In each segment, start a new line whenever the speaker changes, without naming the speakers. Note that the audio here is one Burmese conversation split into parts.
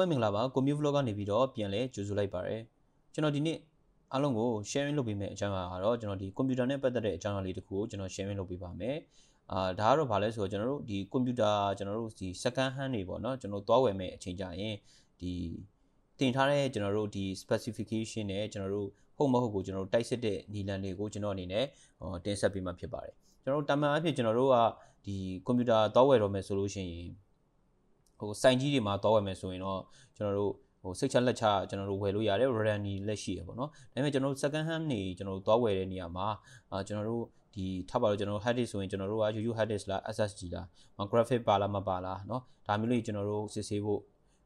ပဲမင်္ဂလာပါကွန်မြူ vlog ကနေပြီးတော့ပြန်လဲကြိုဆိုလိုက်ပါရယ်ကျွန်တော်ဒီနေ့အားလုံးကို sharing လုပ်ပေးမယ့်အကြောင်းအရာကတော့ကျွန်တော်ဒီ computer နဲ့ပတ်သက်တဲ့အကြောင်းအရာလေးတစ်ခုကိုကျွန်တော် sharing လုပ်ပေးပါမယ်အာဒါကတော့ဗာလဲဆိုတော့ကျွန်တော်တို့ဒီ computer ကျွန်တော်တို့ဒီ second hand တွေပေါ့နော်ကျွန်တော်သွားဝယ်မယ့်အချိန်ကြရင်ဒီတင်ထားတဲ့ကျွန်တော်တို့ဒီ specification နဲ့ကျွန်တော်တို့ဟုတ်မဟုတ်ကိုကျွန်တော်တို့တိုက်စစ်တဲ့နီလန်လေးကိုကျွန်တော်အနေနဲ့တင်ဆက်ပေးမှဖြစ်ပါတယ်ကျွန်တော်တို့တာမန်အဖြစ်ကျွန်တော်တို့ကဒီ computer သွားဝယ်တော့မယ်ဆိုလို့ရှိရင်ဟိုစိုင်ကြီးတွေမှာသွားဝယ်မယ်ဆိုရင်တော့ကျွန်တော်တို့ဟိုစိတ်ချလက်ချကျွန်တော်တို့ဝယ်လို့ရတယ် Rarani လက်ရှိရပေါ့နော်ဒါပေမဲ့ကျွန်တော်တို့ second hand နေကျွန်တော်တို့သွားဝယ်တဲ့နေရာမှာအာကျွန်တော်တို့ဒီထပ်ပါတော့ကျွန်တော်တို့ Hadis ဆိုရင်ကျွန်တော်တို့က UU Hadis လား SSG လား graphic ပါလားမပါလားเนาะဒါမျိုးလေးကျွန်တော်တို့စစ်ဆေးဖို့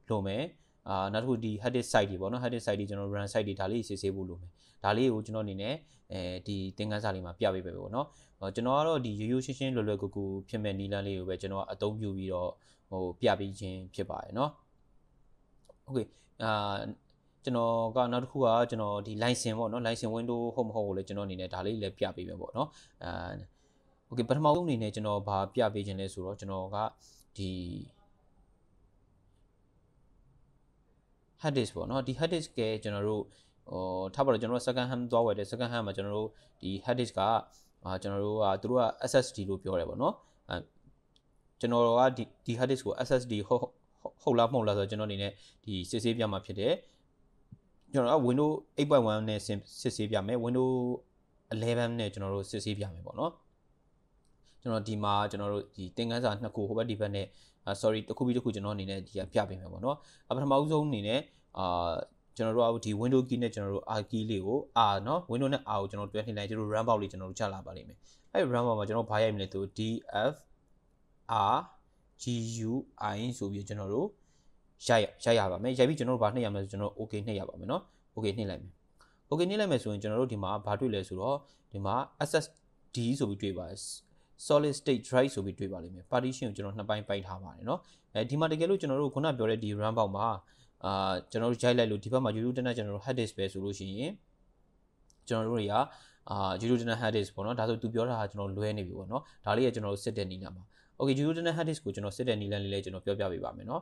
လုပ်မယ်အာနောက်တစ်ခုဒီ Hadis site တွေပေါ့နော် Hadis site တွေကျွန်တော် run site တွေဒါလေးစစ်ဆေးဖို့လုပ်မယ်ဒါလေးကိုကျွန်တော်အနေနဲ့အဲဒီသင်ခန်းစာလေးမှာပြပေးပဲပေါ့နော်ကျွန်တော်ကတော့ဒီရိုးရိုးရှင်းရှင်းလွယ်လွယ်ကူကူဖြစ်မဲ့နီလန်းလေးကိုပဲကျွန်တော်အသုံးပြုပြီးတော့ဟိုပြပေးခြင်းဖြစ်ပါတယ်เนาะโอเคအာကျွန်တော်ကနောက်တစ်ခုကကျွန်တော်ဒီ license ပေါ့เนาะ license window ဟုတ်မဟုတ်ကိုလည်းကျွန်တော်အနေနဲ့ဒါလေးလည်းပြပေးမယ်ပေါ့เนาะအာ okay ပထမဆုံးအနေနဲ့ကျွန်တော်ဘာပြပေးခြင်းလဲဆိုတော့ကျွန်တော်ကဒီ hard disk ပေါ့เนาะဒီ hard disk ကကျွန်တော်တို့ဟိုထားပါတော့ကျွန်တော်တို့ second hand သွားဝယ်တယ် second hand မှာကျွန်တော်တို့ဒီ hard disk ကအာကျွန်တော်တို့ကသူတို့က SSD လို့ပြောတယ်ပေါ့เนาะကျွန်တော်ကဒီဒီ hard disk ကို SSD ဟုတ်ဟုတ်လားမဟုတ်လားဆိုတော့ကျွန်တော်အနေနဲ့ဒီစစ်ဆေးပြမှာဖြစ်တယ်ကျွန်တော်က Windows 8.1နဲ့စစ်ဆေးပြမယ် Windows 11နဲ့ကျွန်တော်တို့စစ်ဆေးပြမယ်ပေါ့နော်ကျွန်တော်ဒီမှာကျွန်တော်တို့ဒီသင်ခန်းစာနှစ်ခုဟိုဘက်ဒီဘက်နဲ့ sorry တစ်ခုပြီးတစ်ခုကျွန်တော်အနေနဲ့ဒီကပြပေးမယ်ပေါ့နော်အပထမဦးဆုံးအနေနဲ့အာကျွန်တော်တို့ကဒီ window key နဲ့ကျွန်တော်တို့ r key လေးကို r เนาะ window နဲ့ r ကိုကျွန်တော်တွဲနှိပ်လိုက်ကျွန်တော် run box လေးကျွန်တော်တို့ချလာပါလိမ့်မယ်အဲ့ဒီ run box မှာကျွန်တော်ဘာရိုက်မလဲသူ df R G U I ဆိုပြီးကျွန်တော်တို့ရိုက်ရိုက်ရပါမယ်ရိုက်ပြီးကျွန်တော်တို့ဘာနှိပ်ရမလဲဆိုကျွန်တော် OK နှိပ်ရပါမယ်เนาะ OK နှိပ်လိုက်မယ် OK နှိပ်လိုက်မယ်ဆိုရင်ကျွန်တော်တို့ဒီမှာဘာတွေ့လဲဆိုတော့ဒီမှာ SSD ဆိုပြီးတွေ့ပါ solid state drive ဆိုပြီးတွေ့ပါလိမ့်မယ် partition ကိုကျွန်တော်နှစ်ပိုင်းပိုက်ထားပါတယ်เนาะအဲဒီမှာတကယ်လို့ကျွန်တော်တို့ခုနပြောတဲ့ဒီ RAM ပေါက်မှာအာကျွန်တော်တို့ရိုက်လိုက်လို့ဒီဘက်မှာ YouTube တက်တဲ့ကျွန်တော်တို့ hard disk ပဲဆိုလို့ရှိရင်ကျွန်တော်တို့တွေကအာ YouTube တက်တဲ့ hard disk ပေါ့เนาะဒါဆိုသူပြောတာဟာကျွန်တော်လွဲနေပြီပေါ့เนาะဒါလေးကကျွန်တော်တို့စစ်တဲ့နေလာမှာ Okay Judo Internet Hard Disk ကိုကျွန်တော်စစ်တဲ့နီလန်လေးလည်းကျွန်တော်ပြောပြပေးပါမယ်เนาะ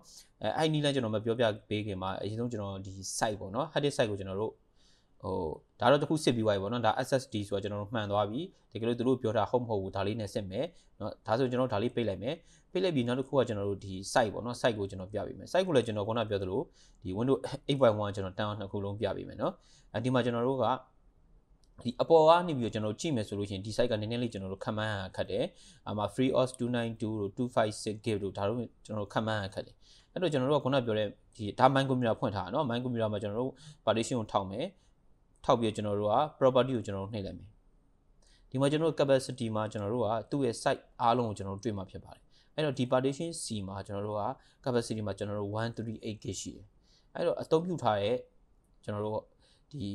အဲအဲ့နီလန်ကျွန်တော်မပြောပြပေးခင်မှာအရင်ဆုံးကျွန်တော်ဒီ site ပေါ့เนาะ hard disk site ကိုကျွန်တော်တို့ဟိုဒါတော့တခုစစ်ပြီးွားပြီပေါ့နော်ဒါ SSD ဆိုတော့ကျွန်တော်တို့မှန်သွားပြီတကယ်လို့တို့ပြောတာဟုတ်မဟုတ်ဘူးဒါလေးနဲ့စစ်မယ်နော်ဒါဆိုကျွန်တော်ဒါလေးပိတ်လိုက်မယ်ပိတ်လိုက်ပြီးနောက်တစ်ခုကကျွန်တော်တို့ဒီ site ပေါ့နော် site ကိုကျွန်တော်ပြပေးမယ် site ကိုလည်းကျွန်တော်ခုနပြောသလိုဒီ Windows 8.1ကျွန်တော်တန်းအောင်နှစ်ခုလုံးပြပေးမယ်နော်အဲဒီမှာကျွန်တော်တို့ကဒီအပေါ်ကနေပြီးတော့ကျွန်တော်ကြည့်မယ်ဆိုလို့ရှိရင်ဒီ site ကနည်းနည်းလေးကျွန်တော်တို့ခံမှန်းရခတ်တယ်။အမှ free os 292တို့256 gig တို့ဒါတို့ကျွန်တော်တို့ခံမှန်းရခတ်တယ်။အဲ့တော့ကျွန်တော်တို့ကခုနပြောတဲ့ဒီဒါ main computer ဖွင့်ထားတာနော် main computer မှာကျွန်တော်တို့ partition ကိုထောက်မယ်။ထောက်ပြီးတော့ကျွန်တော်တို့က property ကိုကျွန်တော်တို့နှိပ်လိုက်မယ်။ဒီမှာကျွန်တော်တို့ capacity မှာကျွန်တော်တို့ကသူ့ရဲ့ site အားလုံးကိုကျွန်တော်တို့တွေ့မှာဖြစ်ပါတယ်။အဲ့တော့ဒီ partition C မှာကျွန်တော်တို့က capacity မှာကျွန်တော်တို့138 gig ရှိတယ်။အဲ့တော့အသုံးပြုထားတဲ့ကျွန်တော်တို့ဒီ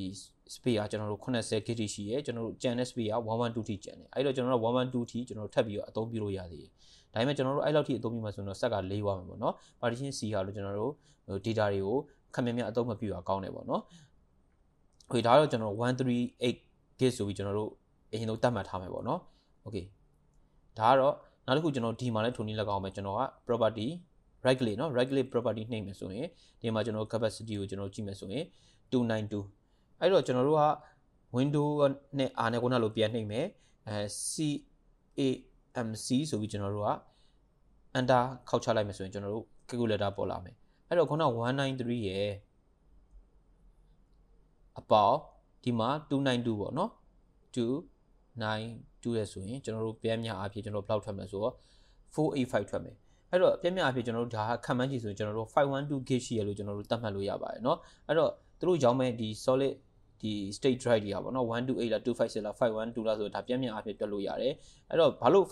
space ကကျွန်တော်တို့80 GB ရှိရဲကျွန်တော်တို့ကြံတဲ့ space က112 T ကြံတယ်အဲ့တော့ကျွန်တော်တို့112 T ကျွန်တော်တို့ထပ်ပြီးတော့အသုံးပြုလို့ရသေးတယ်ဒါပေမဲ့ကျွန်တော်တို့အဲ့လောက်ထိအသုံးပြုမှဆိုတော့ဆက်က၄ဝမယ်ပေါ့နော် partition C ဟာလို့ကျွန်တော်တို့ data တွေကိုခက်မြန်မြန်အသုံးမပြုရကောင်းတယ်ပေါ့နော်ဟိုဒါတော့ကျွန်တော်138 gig ဆိုပြီးကျွန်တော်တို့အရင်ဆုံးတတ်မှတ်ထားမယ်ပေါ့နော် okay ဒါကတော့နောက်တစ်ခုကျွန်တော်ဒီမှာလည်းထုံနည်း၎င်းပဲကျွန်တော်က property right click နော် right click property နှိပ်မယ်ဆိုရင်ဒီမှာကျွန်တော် capacity ကိုကျွန်တော်ကြည့်မယ်ဆိုရင်292အဲ့တော့ကျွန်တော်တို့က window နဲ့ R နဲ့ခုနလိုပြန်နှိပ်မယ်အဲ CAMC ဆိုပြီးကျွန်တော်တို့က enter ခောက်ချလိုက်မယ်ဆိုရင်ကျွန်တော်တို့ calculator ပေါ်လာမယ်အဲ့တော့ခုန193ရဲ့အပေါဒီမှာ292ပေါ့နော်292ရဲ့ဆိုရင်ကျွန်တော်တို့ပြန်များအဖြစ်ကျွန်တော်ဘလောက်ထွက်မလဲဆိုတော့485ထွက်မယ်အဲ့တော့ပြန်များအဖြစ်ကျွန်တော်တို့ဒါခံမှန်းကြည့်ဆိုရင်ကျွန်တော်တို့512 gig ရှိရလို့ကျွန်တော်တို့သတ်မှတ်လို့ရပါတယ်เนาะအဲ့တော့သူတို့ရောင်းမဲ့ဒီ solid ဒီ state drive တွေကပေါ့နော်128လား256လား512လားဆိုတော့ဒါပြန်ပြန်အဖြစ်ပြတ်လို့ရတယ်အဲ့တော့ဘာလို့512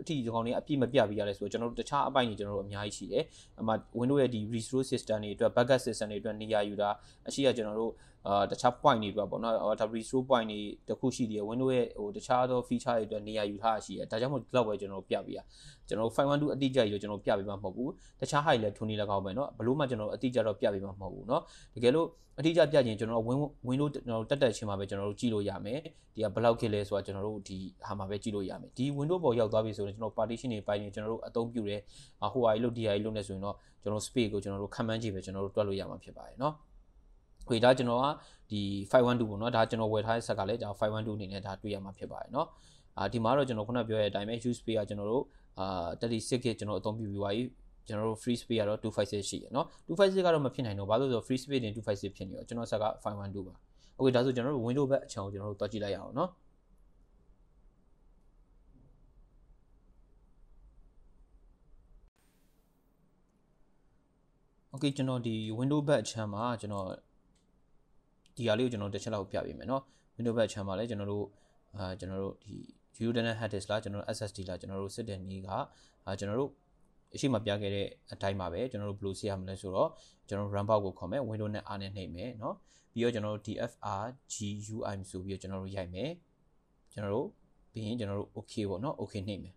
အထိဒီကောင်တွေအပြည့်မပြပြီးရလဲဆိုတော့ကျွန်တော်တို့တခြားအပိုင်းတွေကျွန်တော်တို့အများကြီးရှိတယ်အမှ Windows ရဲ့ဒီ restore system တွေအတွက် backup system တွေအတွက်နေရာယူတာအရှိကကျွန်တော်တို့အာတခြား point တွေအတွက်ပေါ့နော် W3 point တွေတခုရှိသေးတယ် Windows ရဲ့ဟိုတခြားသော feature တွေအတွက်နေရာယူထားရှိတယ်ဒါကြောင့်မို့ဒီလောက်ပဲကျွန်တော်ပြပေးရကျွန်တော်512အတိအကျကြီးတော့ကျွန်တော်ပြပေးမှာမဟုတ်ဘူးတခြားဟာတွေလည်းထုံနေ၎င်းပဲเนาะဘလို့မှကျွန်တော်အတိအကျတော့ပြပေးမှာမဟုတ်ဘူးเนาะတကယ်လို့အတိအကျပြခြင်းကျွန်တော် Win Windows ကျွန်တော်တက်တက်ချင်းမှာပဲကျွန်တော်တို့ကြည့်လို့ရမယ်ဒီကဘလောက်ခင်လဲဆိုတာကျွန်တော်တို့ဒီဟာမှာပဲကြည့်လို့ရမယ်ဒီ Windows ပေါ်ရောက်သွားပြီဆိုရင်ကျွန်တော် partition တွေပိုင်းရင်ကျွန်တော်တို့အသုံးပြုတယ်ဟိုဟာကြီးလို့ဒီဟာကြီးလို့နေဆိုရင်တော့ကျွန်တော် space ကိုကျွန်တော်တို့ခံမှန်းကြည့်ပဲကျွန်တော်တို့တွက်လို့ရမှာဖြစ်ပါတယ်เนาะခွေဒါကျွန်တော်ကဒီ512ပေါ့နော်ဒါကျွန်တော်ဝယ်ထားတဲ့ဆက်ကလည်းကျွန်တော်512အနေနဲ့ဒါတွေ့ရမှာဖြစ်ပါတယ်เนาะအာဒီမှာတော့ကျွန်တော်ခုနပြောတဲ့အတိုင်းပဲ use pay ကကျွန်တော်တို့အာ36 gig ကျွန်တော်အသုံးပြုပြီးသွားပြီကျွန်တော်တို့ free space ကတော့256ရှိရနော်256ကတော့မဖြစ်နိုင်တော့ဘာလို့ဆိုတော့ free space တင်256ဖြစ်နေရောကျွန်တော်ဆက်က512ပါโอเคဒါဆိုကျွန်တော်တို့ window ဘက်အချောင်းကိုကျွန်တော်တို့တွက်ကြည့်လိုက်ရအောင်နော်โอเคကျွန်တော်ဒီ window ဘက်အချမ်းမှာကျွန်တော်ဒီဟာလေးကိုကျွန်တော်တစ်ချက်လောက်ပြပေးမယ်เนาะ window back ချမ်းမှာလည်းကျွန်တော်တို့အာကျွန်တော်တို့ဒီ duodenal hard disk လားကျွန်တော်တို့ SSD လားကျွန်တော်တို့စစ်တဲ့နည်းကအာကျွန်တော်တို့အရှိမပြခဲ့တဲ့အတိုင်းပါပဲကျွန်တော်တို့ဘယ်လိုဆက်ရမလဲဆိုတော့ကျွန်တော် ramp out ကိုခေါ်မယ် window နဲ့ r နဲ့နှိပ်မယ်เนาะပြီးတော့ကျွန်တော်တို့ dfr gui ဆိုပြီးတော့ကျွန်တော်တို့ရိုက်မယ်ကျွန်တော်တို့ပြီးရင်ကျွန်တော်တို့ okay ပေါ့เนาะ okay နှိပ်မယ်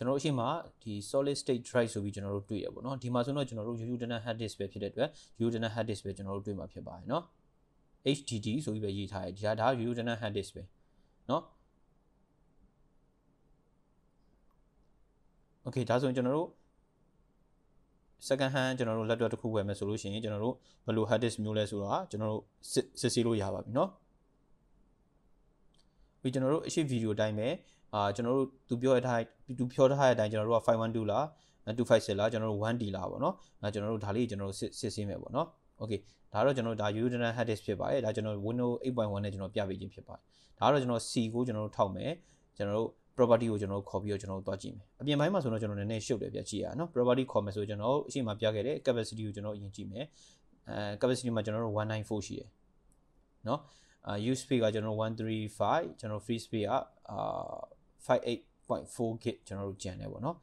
ကျွန်တော်တို့အရှိမဒီ solid state drive ဆိုပြီးကျွန်တော်တို့တွေ့ရပေါ့နော်ဒီမှာဆိုတော့ကျွန်တော်တို့ duodenal hard disk ပဲဖြစ်တဲ့အတွက် duodenal hard disk ပဲကျွန်တော်တို့တွေ့မှာဖြစ်ပါတယ်နော် HDD ဆိုပြီးပဲရေးထားတယ်ဒီဟာဒါ duodenal hard disk ပဲနော် okay ဒါဆိုရင်ကျွန်တော်တို့ second hand ကျွန်တော်တို့ laptop တစ်ခုဝယ်မယ်ဆိုလို့ရှိရင်ကျွန်တော်တို့ဘယ်လို hard disk မျိုးလဲဆိုတော့ကျွန်တော်တို့စစ်ဆေးလို့ရပါပြီเนาะပြီးကျွန်တော်တို့အရှိဗီဒီယိုတိုင်းပဲအာကျွန်တော်တို့သူပြောထားသူပြောထားတဲ့အတိုင်းကျွန်တော်တို့က512လား256လားကျွန်တော်တို့ 1D လားပေါ့နော်အဲကျွန်တော်တို့ဒါလေးကျွန်တော်တို့စစ်စစ်ဆင်းမယ်ပေါ့နော် okay ဒါတော့ကျွန်တော်ဒါ Udinese hard disk ဖြစ်ပါတယ်ဒါကျွန်တော် Windows 8.1နဲ့ကျွန်တော်ပြပေးခြင်းဖြစ်ပါတယ်ဒါတော့ကျွန်တော် C ကိုကျွန်တော်တို့ထောက်မယ်ကျွန်တော်တို့ property ကိုကျွန်တော်တို့ခေါ်ပြီးတော့ကျွန်တော်တို့တွားကြည့်မယ်အပြင်ပိုင်းမှာဆိုတော့ကျွန်တော်နည်းနည်းရှုပ်တယ်ပြကြည့်ရအောင်နော် property ခေါ်မယ်ဆိုကျွန်တော်အရှိမပြခဲ့တဲ့ capacity ကိုကျွန်တော်အရင်ကြည့်မယ်အဲ capacity မှာကျွန်တော်တို့194ရှိတယ်နော် use space ကကျွန်တော်135ကျွန်တော် free space ကအာ58.4 gig ကျွန်တော်တို့ကြံတယ်ပေါ့နော်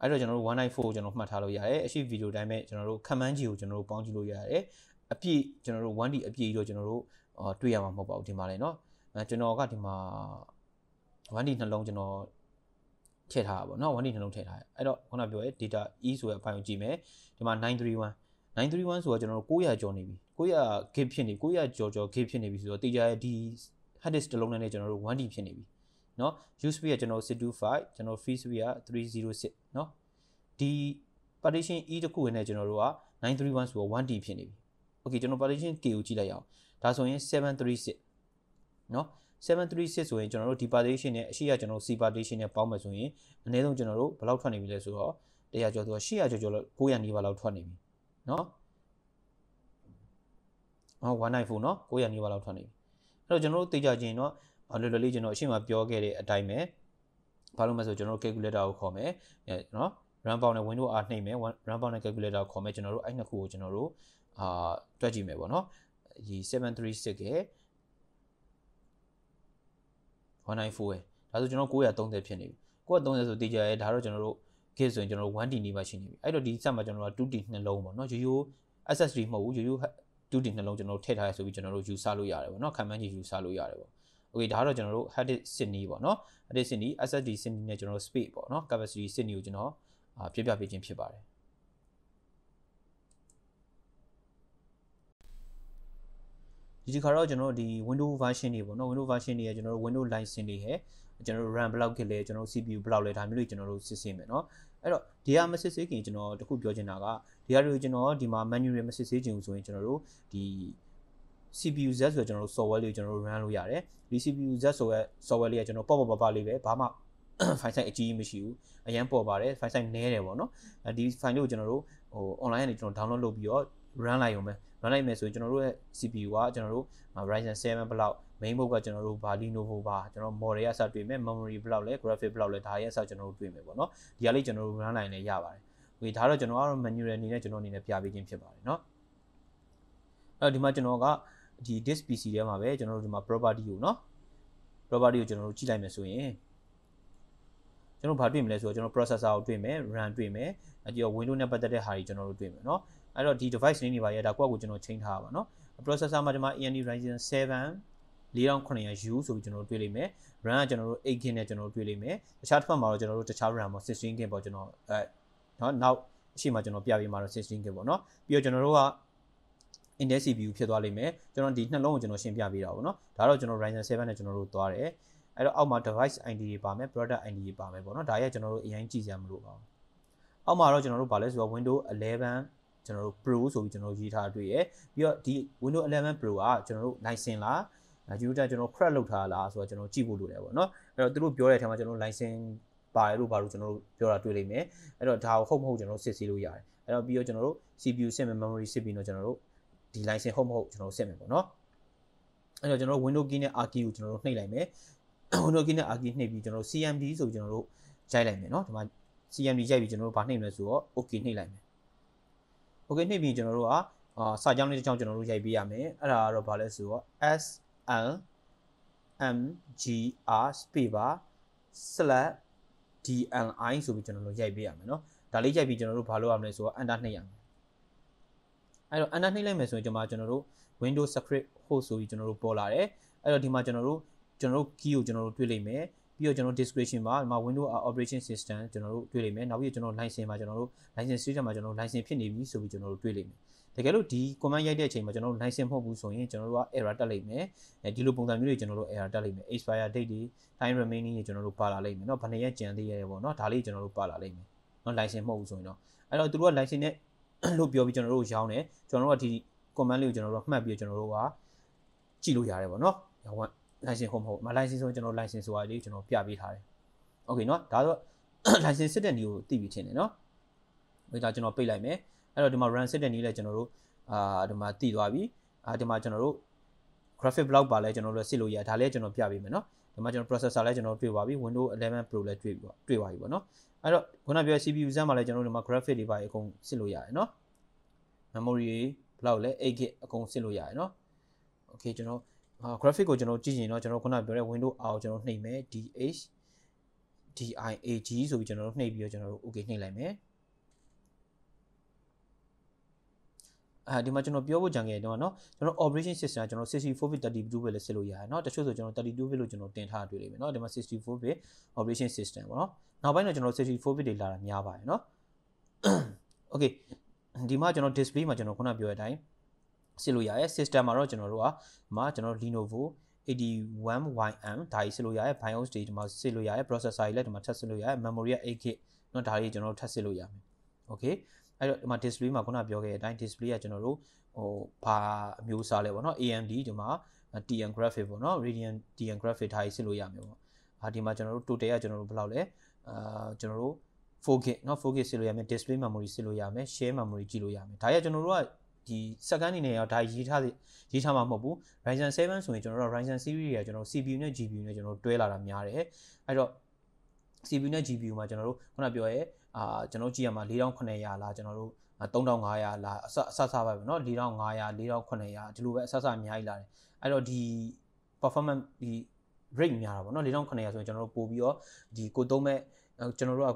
အဲ့တော့ကျွန်တော်တို့194ကျွန်တော်မှတ်ထားလို့ရတယ်အရှိဗီဒီယိုတိုင်းပဲကျွန်တော်တို့ခမန်းကြီးကိုကျွန်တော်တို့ပေါင်းကြည့်လို့ရတယ်အပြည့်ကျွန်တော်တို့ 1D အပြည့်တော့ကျွန်တော်တို့တွေ့ရမှာမဟုတ်ပါဘူးဒီမှာလည်းเนาะကျွန်တော်ကဒီမှာ 1D နှလုံးကျွန်တော်ထည့်ထားတာပေါ့เนาะ 1D နှလုံးထည့်ထားတယ်အဲ့တော့ခုနပြောရဲ data e ဆိုတဲ့အဖိုင်ကိုကြည့်မယ်ဒီမှာ931 931ဆိုတော့ကျွန်တော်တို့900ကျော်နေပြီ900 gig ဖြစ်နေ900ကျော်ကျော် gig ဖြစ်နေပြီဆိုတော့တေချာရဲ့ဒီ hard disk တစ်လုံးနဲ့ကျွန်တော်တို့ 1D ဖြစ်နေပြီเนาะ use fee ကကျွန်တော်625ကျွန်တော် fee fee က306เนาะဒီ partition E တစ်ခုဝင်နေကျွန်တော်တို့က931ဆိုတော့ 1D ဖြစ်နေပြီ okay ကျွန်တော် partition K ကိုကြည့်လိုက်ရအောင်ဒါဆိုရင်736เนาะ736ဆိုရင်ကျွန်တော်တို့ဒီ partition နဲ့အရှိရကျွန်တော်တို့ C partition နဲ့ပေါင်းမယ်ဆိုရင်အနည်းဆုံးကျွန်တော်တို့ဘယ်လောက်ထွက်နေပြီလဲဆိုတော့100ကျော်ဆိုတော့800ကျော်ကျော်လောက်900နီးပါးလောက်ထွက်နေပြီเนาะဟော194เนาะ900နီးပါးလောက်ထွက်နေပြီအဲ့တော့ကျွန်တော်တို့သိကြချင်းเนาะ။ဘာလို့လဲလေးကျွန်တော်အရှိမပြောခဲ့တဲ့အတိုင်းပဲဘာလို့မဆိုကျွန်တော်တို့ calculator ကိုခေါ်မယ်နော် run bound နဲ့ window r နှိမ့်မယ် run bound နဲ့ calculator ကိုခေါ်မယ်ကျွန်တော်တို့အဲ့နှစ်ခုကိုကျွန်တော်တို့အာတွက်ကြည့်မယ်ပေါ့နော်။ဒီ736ရဲ့194ရဲ့ဒါဆိုကျွန်တော်930ဖြစ်နေပြီ။930ဆိုတေချာရဲ့ဒါတော့ကျွန်တော်တို့ gate ဆိုရင်ကျွန်တော်တို့ 1D နေပါရှိနေပြီ။အဲ့တော့ဒီဆက်မှာကျွန်တော်တို့ 2D နှလုံးပေါ့နော်။ရိုးရိုး accessory မဟုတ်ဘူးရိုးရိုး 2D နှလုံးကျွန်တော်တို့ထည့်ထားရဆိုပြီးကျွန်တော်တို့ယူဆလို့ရတယ်ပေါ့နော်။ခံမှန်းကြီးယူဆလို့ရတယ်ပေါ့ okay ဒါကတော့ကျွန်တော်တို့ Hadid Sydney ပေါ့နော် Hadid Sydney SSD Sydney နဲ့ကျွန်တော်တို့ space ပေါ့နော် capacity Sydney ကိုကျွန်တော်ပြပြပေးခြင်းဖြစ်ပါတယ်ဒီဒီခါတော့ကျွန်တော်တို့ဒီ window version တွေပေါ့နော် window version တွေရကျွန်တော်တို့ window license တွေဟဲ့ကျွန်တော်တို့ RAM ဘလောက်ဖြစ်လဲကျွန်တော်တို့ CPU ဘလောက်လဲဒါမျိုးတွေကျွန်တော်တို့စစ်ဆေးမယ်เนาะအဲ့တော့ဒီဟာမစစ်ဆေးခင်ကျွန်တော်တခုပြောချင်တာကဒီဟာတွေကိုကျွန်တော်ဒီမှာ menu တွေမစစ်ဆေးချင်ဘူးဆိုရင်ကျွန်တော်တို့ဒီ CPU Z ဆိုတော့ကျွန်တော်တို့ software လေးကိုကျွန်တော်တို့ run လုပ်ရတယ်ဒီ CPU Z ဆိုတဲ့ software လေးကကျွန်တော်ပေါ့ပေါ့ပါပါလေးပဲဘာမှ file size အကြီးမရှိဘူးအရန်ပေါ်ပါတယ် file size နည်းတယ်ပေါ့နော်ဒီ file လေးကိုကျွန်တော်တို့ဟို online ကနေကျွန်တော် download လုပ်ပြီးတော့ run လိုက်ရုံပဲ run လိုက်မယ်ဆိုရင်ကျွန်တော်တို့ရဲ့ CPU ကကျွန်တော်တို့ Ryzen 7 block main board ကကျွန်တော်တို့ဘာ Lenovo ပါကျွန်တော် model ရစတွေ့မယ် memory block လဲ graphic block လဲဒါရစကျွန်တော်တို့တွေ့မယ်ပေါ့နော်ဒီကလေးကျွန်တော်တို့ run လိုက်နေရပါတယ်ဟိုဒါတော့ကျွန်တော်ကတော့ manual အနေနဲ့ကျွန်တော်အနေနဲ့ပြပေးခြင်းဖြစ်ပါတယ်နော်အဲ့တော့ဒီမှာကျွန်တော်ကဒီ disk PC ထဲမှာပဲကျွန်တော်တို့ဒီမှာ property ကိုเนาะ property ကိုကျွန်တော်တို့ကြည့်လိုက်မယ်ဆိုရင်ကျွန်တော်ဘာတွေ့မလဲဆိုတော့ကျွန်တော် processor ကိုတွေ့မယ် RAM တွေ့မယ်အကြည့် Windows နဲ့ပတ်သက်တဲ့ဟာတွေကျွန်တော်တို့တွေ့မယ်เนาะအဲ့တော့ဒီ device လေးတွေပါရတာကိုယ့်ကိုကျွန်တော်ချိန်ထားပါเนาะ processor မှာဒီမှာ AMD Ryzen 7 4900U ဆိုပြီးကျွန်တော်တို့တွေ့လိမ့်မယ် RAM ကကျွန်တော်တို့8 GB နဲ့ကျွန်တော်တို့တွေ့လိမ့်မယ်တခြားတစ်ဖက်မှာတော့ကျွန်တော်တို့တခြား RAM ပေါ့16 GB ပေါ့ကျွန်တော်အဲเนาะနောက်အရှိမကျွန်တော်ပြပေးမှာတော့16 GB ပေါ့เนาะပြီးတော့ကျွန်တော်တို့က index CPU ဖြစ်သွားလိမ့်မယ်ကျွန်တော်ဒီနှလုံးကိုကျွန်တော်ရှင်းပြပေးတာပေါ့နော်ဒါတော့ကျွန်တော် Ryzen 7နဲ့ကျွန်တော်တို့သွားတယ်အဲ့တော့အောက်မှာ device ID တွေပါမယ် product ID တွေပါမယ်ပေါ့နော်ဒါရက်ကျွန်တော်တို့အရင်ကြည့်ကြမလို့ပါဘူးအောက်မှာတော့ကျွန်တော်တို့ဗာလဲဆိုတော့ Windows 11ကျွန်တော်တို့ Pro ဆိုပြီးကျွန်တော်တို့ရေးထားတွေ့ရပြီးတော့ဒီ Windows 11 Pro ကကျွန်တော်တို့ license လားကျွန်တော်တို့ကျွန်တော် crack လုပ်ထားလားဆိုတော့ကျွန်တော်ကြည့်ဖို့လိုတယ်ပေါ့နော်အဲ့တော့သူတို့ပြောတဲ့အချိန်မှာကျွန်တော် license ပါတယ်လို့ဘာလို့ကျွန်တော်တို့ပြောတာတွေ့လိမ့်မယ်အဲ့တော့ဒါကိုဟုတ်မဟုတ်ကျွန်တော်တို့စစ်ဆေးလို့ရတယ်အဲ့တော့ပြီးတော့ကျွန်တော်တို့ CPU စစ်မယ် memory စစ်ပြီးတော့ကျွန်တော်တို့ဒီ license ဟုတ်မဟုတ်ကျွန်တော်တို့စစ်မယ်ပေါ့နော်အဲ့တော့ကျွန်တော်တို့ window key နဲ့ arc key ကိုကျွန်တော်တို့နှိပ်လိုက်မယ် window key နဲ့ arc key နှိပ်ပြီးကျွန်တော်တို့ cmd ဆိုကျွန်တော်တို့ရိုက်လိုက်မယ်နော်ဒီမှာ cmd ရိုက်ပြီးကျွန်တော်တို့ဗာနှိပ်မယ်ဆိုတော့ okay နှိပ်လိုက်မယ် okay နှိပ်ပြီးကျွန်တော်တို့ကအာစာကြောင်းလေးတစ်ကြောင်းကျွန်တော်တို့ရိုက်ပေးရမယ်အဲ့ဒါကတော့ဗာလဲဆိုတော့ sl mgr space bar slash dni ဆိုပြီးကျွန်တော်တို့ရိုက်ပေးရမယ်เนาะဒါလေးရိုက်ပြီးကျွန်တော်တို့ဘာလုပ်ရမလဲဆိုတော့ enter နှိပ်ရမယ်အဲ့တော့ under နှိပ်လိုက်မယ်ဆိုရင်ကျွန်မကျွန်တော်တို့ window script host ဆိုပြီးကျွန်တော်တို့ပေါ်လာတယ်အဲ့တော့ဒီမှာကျွန်တော်တို့ကျွန်တော်တို့ key ကိုကျွန်တော်တို့တွေ့လိမ့်မယ်ပြီးတော့ကျွန်တော် description မှာဒီမှာ window operation system ကျွန်တော်တို့တွေ့လိမ့်မယ်နောက်ပြီးကျွန်တော် license မှာကျွန်တော်တို့ license system မှာကျွန်တော် license ဖြစ်နေပြီဆိုပြီးကျွန်တော်တို့တွေ့လိမ့်မယ်တကယ်လို့ဒီ command ရိုက်တဲ့အချိန်မှာကျွန်တော်တို့ license မဟုတ်ဘူးဆိုရင်ကျွန်တော်တို့က error တက်လိမ့်မယ်အဲဒီလိုပုံစံမျိုးတွေကျွန်တော်တို့ error တက်လိမ့်မယ် expire date တွေ time remaining တွေကျွန်တော်တို့ပါလာလိမ့်မယ်เนาะဘယ်နှစ်ရက်ကြံသေးရဲပေါ့เนาะဒါလေးကျွန်တော်တို့ပါလာလိမ့်မယ်เนาะ license မဟုတ်ဘူးဆိုရင်တော့အဲ့တော့သူတို့က license နဲ့လို့ပြောပြီးကျွန်တော်တို့ရောင်းတယ်ကျွန်တော်တို့ကဒီ command လေးကိုကျွန်တော်တို့မှတ်ပြီးကျွန်တော်တို့ကကြည့်လို့ရတယ်ပေါ့နော်ရောင်းဝက် license ဟုတ်မဟုတ်မ license ဆိုကျွန်တော် license ဆိုတာလေးကျွန်တော်ပြပေးထားတယ် okay နော်ဒါဆို license စစ်တဲ့နည်းကိုသိပြီးထင်တယ်နော်ဒါကြောင့်ကျွန်တော်ပိတ်လိုက်မယ်အဲ့တော့ဒီမှာ run စစ်တဲ့နည်းလဲကျွန်တော်တို့အာဒီမှာတည်သွားပြီအာဒီမှာကျွန်တော်တို့ graphic block ပါလဲကျွန်တော်တို့စစ်လို့ရဒါလည်းကျွန်တော်ပြပေးမယ်နော်ဒါမှကျွန်တော် processor လည်းကျွန်တော်တွေ့ပါပြီ Windows 11 Pro လည်းတွေ့ပြီပေါ့တွေ့ပါပြီပေါ့နော်အဲ့တော့ခုနပြော CPU စမ်းမှာလည်းကျွန်တော်တို့ဒီမှာ graphic တွေပါအကုန်စစ်လို့ရတယ်နော် memory ဘလောက်လဲ 8GB အကုန်စစ်လို့ရတယ်နော် okay ကျွန်တော် graphic ကိုကျွန်တော်ကြည့်ရင်တော့ကျွန်တော်ခုနပြောတဲ့ window R ကိုကျွန်တော်နှိပ်မယ် DH DIAG ဆိုပြီးကျွန်တော်တို့နှိပ်ပြီးတော့ကျွန်တော်တို့ okay နှိပ်လိုက်မယ်အာဒီမှာကျွန်တော်ပြောဖို့ကြံခဲ့တော့เนาะကျွန်တော် operation system ကကျွန်တော်64 bit 32 bit လည်းစစ်လို့ရတယ်เนาะတချို့ဆိုကျွန်တော်32 bit လို့ကျွန်တော်တင်ထားတွေ့လိမ့်မယ်เนาะဒီမှာ64 bit operation system ပေါ့เนาะနောက်ပိုင်းတော့ကျွန်တော်64 bit တွေလာတာများပါတယ်เนาะ okay ဒီမှာကျွန်တော် display မှာကျွန်တော်ခုနပြောတဲ့အတိုင်းစစ်လို့ရတယ် system မှာတော့ကျွန်တော်တို့ကမှာကျွန်တော် Lenovo 81YM ဒါကြီးစစ်လို့ရတယ် BIOS တွေဒီမှာစစ်လို့ရတယ် processor တွေလည်းဒီမှာထပ်စစ်လို့ရတယ် memory က8 GB เนาะဒါတွေကျွန်တော်ထပ်စစ်လို့ရမယ် okay အဲ့တော့ဒီမှာ display မှာခုနပြောခဲ့တဲ့အတိုင်း display ကကျွန်တော်တို့ဟိုဘာအမျိုးအစားလဲပေါ့နော် AMD ဒီမှာ TN graphic ပေါ့နော် Radeon TN graphic ထားရေးစစ်လို့ရမှာပေါ့ဟာဒီမှာကျွန်တော်တို့ total ကကျွန်တော်တို့ဘယ်လောက်လဲအာကျွန်တော်တို့ 4K เนาะ 4K စစ်လို့ရမယ် display memory စစ်လို့ရမယ် share memory ကြည့်လို့ရမယ်ဒါရကျွန်တော်တို့ကဒီ second နေနေရောဒါရေးထားရေးထားမှာမဟုတ်ဘူး Ryzen 7ဆိုရင်ကျွန်တော်တို့ Ryzen series တွေကကျွန်တော် CPU နဲ့ GPU နဲ့ကျွန်တော်တို့တွဲလာတာများတယ်အဲ့တော့ CPU နဲ့ GPU မှာကျွန်တော်တို့ခုနပြောရဲအာကျွန်တော်ကြည့်ရမှာ4900လားကျွန်တော်တို့3500လားအဆအဆဆပါပဲเนาะ4500 4900ဒီလိုပဲအဆအဆအများကြီးလာတယ်အဲ့တော့ဒီ performance ဒီ rate များတာပေါ့เนาะ4900ဆိုရင်ကျွန်တော်တို့ပို့ပြီးတော့ဒီကိုသုံးမဲ့ကျွန်တော်တို့က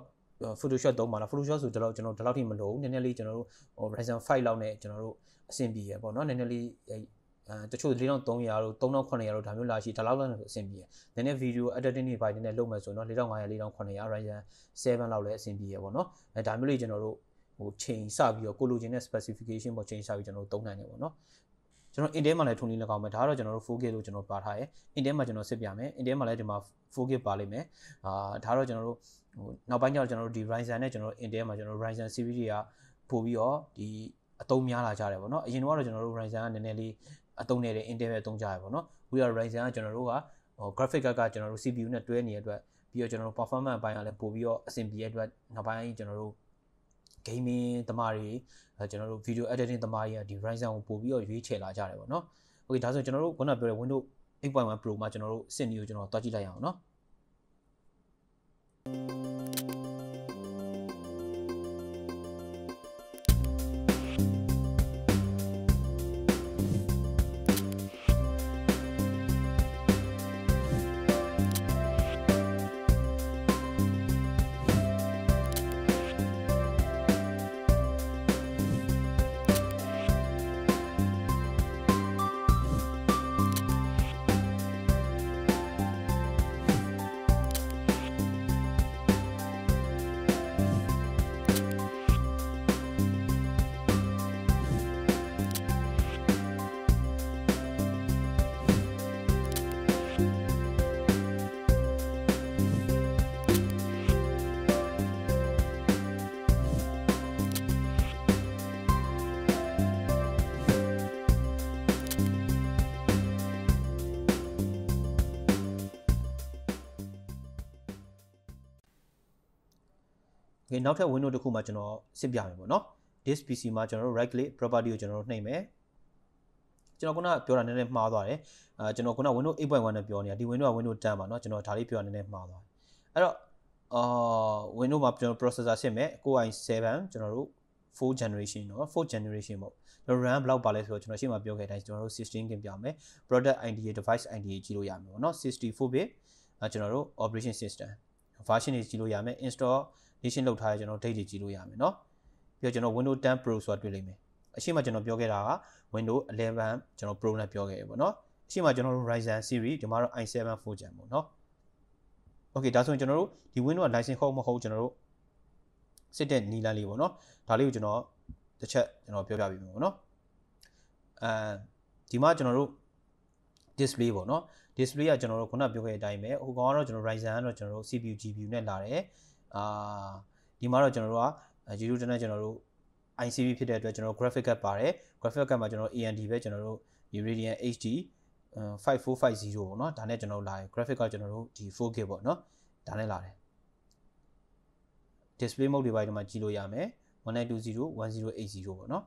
Photoshop သုံးပါလား Photoshop ဆိုတော့ကျွန်တော်ဒီလောက်ထိမလိုဘူးနည်းနည်းလေးကျွန်တော်တို့ဟို Ryzen 5လောက်နဲ့ကျွန်တော်တို့အဆင်ပြေရပေါ့เนาะနည်းနည်းလေးအဲတချို့4300တို့3900တို့ဒါမျိုးလာရှိဒါလောက်လောက်လည်းအဆင်ပြေတယ်။နည်းနည်း video editing တွေပိုင်းနဲ့လုပ်မယ်ဆိုရင်တော့4500 4900 Ryzen 7လောက်လည်းအဆင်ပြေရပါတော့။အဲဒါမျိုးလေးကျွန်တော်တို့ဟိုချိန်စပြီးတော့ကိုလိုချင်တဲ့ specification ပေါ်ချိန်စပြီးကျွန်တော်တို့သုံးနိုင်တယ်ပေါ့နော်။ကျွန်တော် Intel မှာလည်းထုံနေလကောက်မယ်ဒါကတော့ကျွန်တော်တို့ 4K လို့ကျွန်တော်ပါထားရယ် Intel မှာကျွန်တော်စစ်ပြမယ် Intel မှာလည်းဒီမှာ 4K ပါလိမ့်မယ်အာဒါတော့ကျွန်တော်တို့ဟိုနောက်ပိုင်းကျတော့ကျွန်တော်တို့ဒီ Ryzen နဲ့ကျွန်တော်တို့ Intel မှာကျွန်တော်တို့ Ryzen series တွေကပို့ပြီးတော့ဒီအသုံးများလာကြတယ်ပေါ့နော်အရင်ကတော့ကျွန်တော်တို့ Ryzen ကနည်းနည်းလေးအသုံးနဲ့လည်း Intel ပဲအသုံးကြရပါတော့။ We are Ryzen ကကျွန်တော်တို့ကဟို graphic card ကကျွန်တော်တို့ CPU နဲ့တွဲနေတဲ့အတွက်ပြီးတော့ကျွန်တော်တို့ performance ဘိုင်းကလည်းပို့ပြီးတော့အဆင်ပြေတဲ့အတွက်နောက်ပိုင်းကျွန်တော်တို့ gaming တမားတွေကျွန်တော်တို့ video editing တမားတွေကဒီ Ryzen ကိုပို့ပြီးတော့ရွေးချယ်လာကြတယ်ပေါ့နော်။ Okay ဒါဆိုကျွန်တော်တို့ခုနပြောတဲ့ Windows 8.1 Pro မှာကျွန်တော်တို့အဆင့်မျိုးကျွန်တော်တွားကြည့်လိုက်ရအောင်နော်။နောက်ထပ် window တစ်ခုမှာကျွန်တော်စစ်ပြမယ်ပေါ့နော် this pc မှာကျွန်တော်တို့ right click property ကိုကျွန်တော်တို့နှိပ်မယ်ကျွန်တော်ခုနပြောတာနည်းနည်းမှားသွားတယ်အာကျွန်တော်ခုန window 8.1နဲ့ပြောနေတာဒီ window က window 10ပါเนาะကျွန်တော်ဒါလေးပြောတာနည်းနည်းမှားသွားတယ်အဲ့တော့အာ window မှာကျွန်တော် processor ရှင်းမယ် core i7 ကျွန်တော်တို့4 generation เนาะ4 generation ပေါ့ကျွန်တော် RAM ဘလောက်ပါလဲဆိုတော့ကျွန်တော်ရှင်းမှာပြောခဲ့တိုင်းကျွန်တော်တို့16 GB ပြောင်းမယ် product ID device ID ကြည့်လို့ရမယ်ပေါ့เนาะ64 bit ကျွန်တော်တို့ operation system version တွေကြည့်လို့ရမယ် install deletion လုပ်ထားတဲ့ကျွန်တော် date တွေကြည့်လို့ရမယ်เนาะပြီးတော့ကျွန်တော် Windows 10 Pro ဆိုတာတွေ့လိမ့်မယ်အရှိမကျွန်တော်ပြောခဲ့တာက Windows 11ကျွန်တော် Pro နဲ့ပြောခဲ့ရပေါ့เนาะအရှိမကျွန်တော်တို့ Ryzen series ဒီမှာတော့ i7 4 gen ပေါ့เนาะ Okay ဒါဆိုရင်ကျွန်တော်တို့ဒီ Windows က license ဟုတ်မဟုတ်ကျွန်တော်တို့စစ်တဲ့နီလာလေးပေါ့เนาะဒါလေးကိုကျွန်တော်တစ်ချက်ကျွန်တော်ပြောပြပေးမယ်ပေါ့เนาะအဲဒီမှာကျွန်တော်တို့ display ပေါ့เนาะ display ကကျွန်တော်တို့ခုနပြောခဲ့တဲ့အတိုင်းပဲဟိုကောင်ကတော့ကျွန်တော် Ryzen ကတော့ကျွန်တော်တို့ CPU GPU နဲ့လာတယ်အာဒီမှာတော့ကျွန်တော်တို့က YouTube နဲ့ကျွန်တော်တို့ ICB ဖြစ်တဲ့အတွက်ကျွန်တော် graphic card ပါတယ် graphic card မှာကျွန်တော် AMD ပဲကျွန်တော်တို့ Radeon HD 5450ပေါ့နော်ဒါနဲ့ကျွန်တော်လာတယ် graphic ကကျွန်တော်တို့ဒီ 4K ပေါ့နော်ဒါနဲ့လာတယ် display mode တွေပါဒီမှာကြည့်လို့ရမယ်1920 1080ပေါ့နော်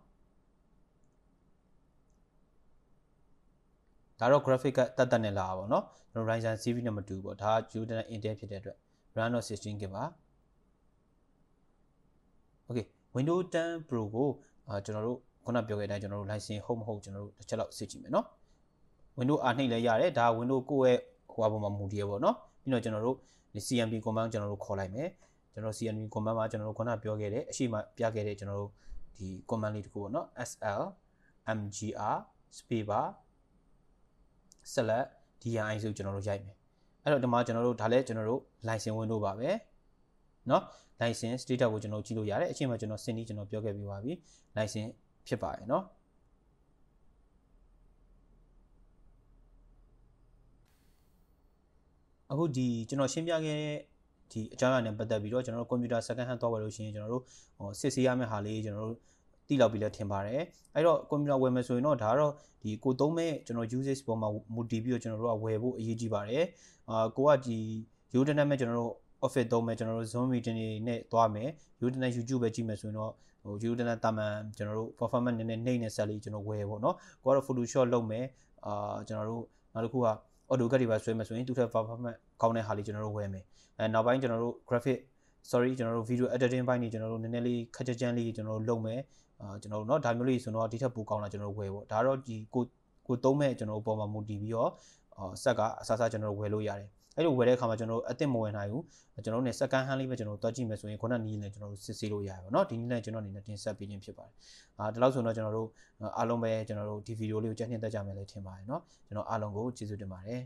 ဒါတော့ graphic ကတတ်တတ်နဲ့လာပါပေါ့နော်ကျွန်တော် Ryzen CV နဲ့မတူဘူးပေါ့ဒါက Jupiter Intel ဖြစ်တဲ့အတွက် RAM တော့ 16GB ပါ Windows 10 Pro ကိုအာကျွန်တော်တို့ခုနပြောခဲ့တဲ့အတိုင်းကျွန်တော်တို့ license ဟုတ်မဟုတ်ကျွန်တော်တို့တစ်ချက်လောက်စစ်ကြည့်မယ်နော် Windows R နှိပ်လည်းရတယ်ဒါ Windows ကိုယ့်ရဲ့ဟိုဘက်မှာမူတည်ရပေါ့နော်ပြီးတော့ကျွန်တော်တို့ CMD command ကျွန်တော်တို့ခေါ်လိုက်မယ်ကျွန်တော် CMD command မှာကျွန်တော်တို့ခုနပြောခဲ့တဲ့အရှိမပြခဲ့တဲ့ကျွန်တော်တို့ဒီ command လေးတခုပေါ့နော် SL MGR spacebar select DI ဆိုကျွန်တော်တို့ရိုက်မယ်အဲ့တော့ဒီမှာကျွန်တော်တို့ဒါလည်းကျွန်တော်တို့ license window ပါပဲเนาะ license status ကိုကျွန်တော်ကြည့်လို့ရတယ်အချိန်မှာကျွန်တော်စင်နီးကျွန်တော်ပြောခဲ့ပြီးပါပြီ license ဖြစ်ပါတယ်เนาะအခုဒီကျွန်တော်ရှင်းပြခဲ့တဲ့ဒီအကြောင်းအရာနဲ့ပတ်သက်ပြီးတော့ကျွန်တော်တို့ computer second hand သွားဝယ်လို့ရှိရင်ကျွန်တော်တို့ဟိုစစ်ဆေးရမယ့်ဟာလေးကျွန်တော်တို့တိလောက်ပြီးလဲထင်ပါတယ်အဲ့တော့ computer ဝယ်မယ်ဆိုရင်တော့ဒါကတော့ဒီကိုသုံးမဲ့ကျွန်တော် usage ပေါ်မှာမူတည်ပြီးတော့ကျွန်တော်တို့ကဝယ်ဖို့အရေးကြီးပါတယ်အာကိုကဒီ user နဲ့ကျွန်တော်တို့ office သုံးမယ်ကျွန်တော်တို့ zoom meeting တွေနဲ့သွားမယ် YouTube နဲ့ YouTube ပဲကြည့်မယ်ဆိုရင်တော့ဟို YouTube နဲ့တာမန်ကျွန်တော်တို့ performance နည်းနည်းနှိမ့်နေဆက်လေးကျွန်တော်ဝယ်ပေါ့နော်ကိုကတော့ Photoshop လုပ်မယ်အာကျွန်တော်တို့နောက်တစ်ခုက AutoCAD တွေပါဆွဲမယ်ဆိုရင်သူ့ထက် performance ကောင်းတဲ့ဟာလေးကျွန်တော်တို့ဝယ်မယ်အဲနောက်ပိုင်းကျွန်တော်တို့ graphic sorry ကျွန်တော်တို့ video editing ဘိုင်းနေကျွန်တော်တို့နည်းနည်းလေးခက်ကြမ်းလေးကျွန်တော်တို့လုပ်မယ်အာကျွန်တော်တို့เนาะဒါမျိုးလေးဆိုတော့ဒီထက်ပိုကောင်းလာကျွန်တော်တို့ဝယ်ပေါ့ဒါတော့ဒီကိုကိုသုံးမဲ့ကျွန်တော်တို့ပုံမှန်မူတည်ပြီးတော့ဆက်ကအစားစားကျွန်တော်တို့ဝယ်လို့ရတယ်အဲ့လိုဝယ်တဲ့အခါမှာကျွန်တော်တို့အသစ်မဝယ်နိုင်ဘူးကျွန်တော်တို့ ਨੇ second hand လေးပဲကျွန်တော်တို့တွက်ကြည့်မယ်ဆိုရင်ခုနနီးလည်းကျွန်တော်တို့စစ်ဆေးလို့ရပါတော့เนาะဒီနီးလည်းကျွန်တော်အနေနဲ့တင်ဆက်ပေးခြင်းဖြစ်ပါတယ်အာဒီလောက်ဆိုတော့ကျွန်တော်တို့အားလုံးပဲကျွန်တော်တို့ဒီဗီဒီယိုလေးကိုကြည့်နေတတ်ကြမယ်လို့ထင်ပါတယ်เนาะကျွန်တော်အားလုံးကိုကျေးဇူးတင်ပါတယ်